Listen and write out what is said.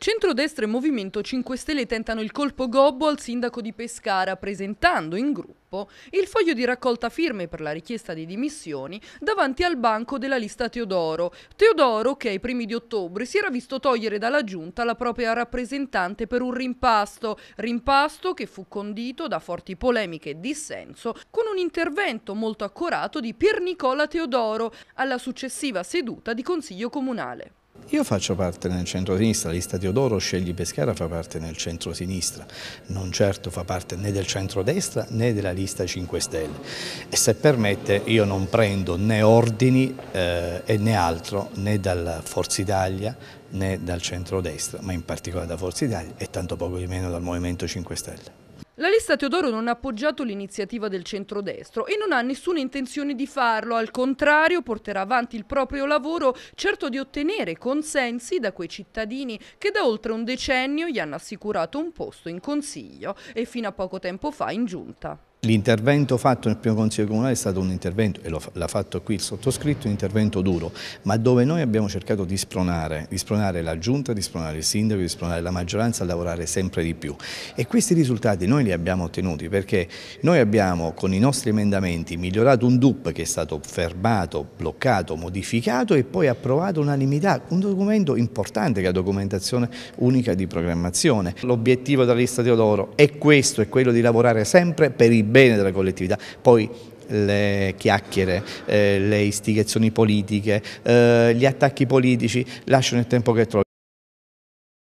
Centrodestra e Movimento 5 Stelle tentano il colpo gobbo al sindaco di Pescara presentando in gruppo il foglio di raccolta firme per la richiesta di dimissioni davanti al banco della lista Teodoro. Teodoro che ai primi di ottobre si era visto togliere dalla giunta la propria rappresentante per un rimpasto, rimpasto che fu condito da forti polemiche e dissenso con un intervento molto accurato di Pier Nicola Teodoro alla successiva seduta di Consiglio Comunale. Io faccio parte nel centro-sinistra, lista Teodoro Scegli Pescara fa parte nel centro-sinistra, non certo fa parte né del centro-destra né della lista 5 Stelle e se permette io non prendo né ordini eh, e né altro né dalla Forza Italia né dal centro-destra, ma in particolare da Forza Italia e tanto poco di meno dal Movimento 5 Stelle. La lista Teodoro non ha appoggiato l'iniziativa del centrodestro e non ha nessuna intenzione di farlo, al contrario porterà avanti il proprio lavoro certo di ottenere consensi da quei cittadini che da oltre un decennio gli hanno assicurato un posto in consiglio e fino a poco tempo fa in giunta. L'intervento fatto nel primo Consiglio Comunale è stato un intervento, e l'ha fatto qui il sottoscritto, un intervento duro, ma dove noi abbiamo cercato di spronare, di spronare la Giunta, di spronare il Sindaco, di spronare la maggioranza a lavorare sempre di più. E questi risultati noi li abbiamo ottenuti perché noi abbiamo con i nostri emendamenti migliorato un DUP che è stato fermato, bloccato, modificato e poi approvato unanimità, un documento importante che è la documentazione unica di programmazione. L'obiettivo della lista Teodoro è questo, è quello di lavorare sempre per i beni bene della collettività. Poi le chiacchiere, eh, le istigazioni politiche, eh, gli attacchi politici lasciano il tempo che trovano.